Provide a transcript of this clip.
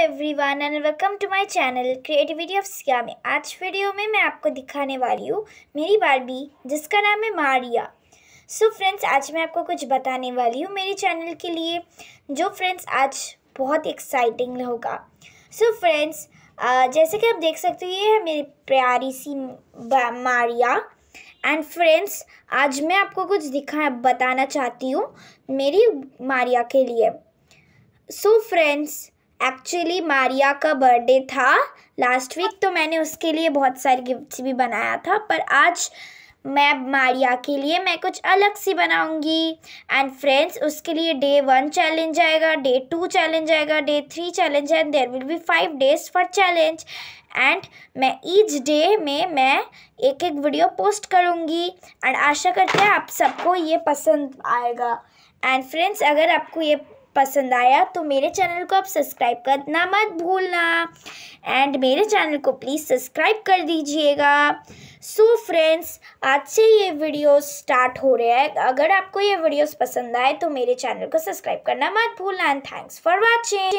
every everyone and welcome to my channel creativity of Siya में आज video में मैं आपको दिखाने वाली हूँ मेरी बारबी जिसका नाम है मारिया सो so फ्रेंड्स आज मैं आपको कुछ बताने वाली हूँ मेरी चैनल के लिए जो फ्रेंड्स आज बहुत एक्साइटिंग होगा सो so फ्रेंड्स जैसे कि आप देख सकते हो ये है मेरी प्यारी सी मारिया एंड फ्रेंड्स आज मैं आपको कुछ दिखा बताना चाहती हूँ मेरी मारिया के लिए so so friends actually Maria का बर्थडे था लास्ट वीक तो मैंने उसके लिए बहुत सारे गिफ्ट्स भी बनाया था पर आज मैं मारिया के लिए मैं कुछ अलग सी बनाऊंगी एंड फ्रेंड्स उसके लिए डे वन चैलेंज आएगा डे टू चैलेंज आएगा day three challenge and there will be five days for challenge and मैं ईच डे में मैं एक एक वीडियो पोस्ट करूँगी एंड आशा करते हैं आप सबको ये पसंद आएगा एंड फ्रेंड्स अगर आपको ये पसंद आया तो मेरे चैनल को आप सब्सक्राइब करना मत भूलना एंड मेरे चैनल को प्लीज़ सब्सक्राइब कर दीजिएगा सो so फ्रेंड्स आज से ये वीडियो स्टार्ट हो रहा है अगर आपको ये वीडियोस पसंद आए तो मेरे चैनल को सब्सक्राइब करना मत भूलना एंड थैंक्स फॉर वॉचिंग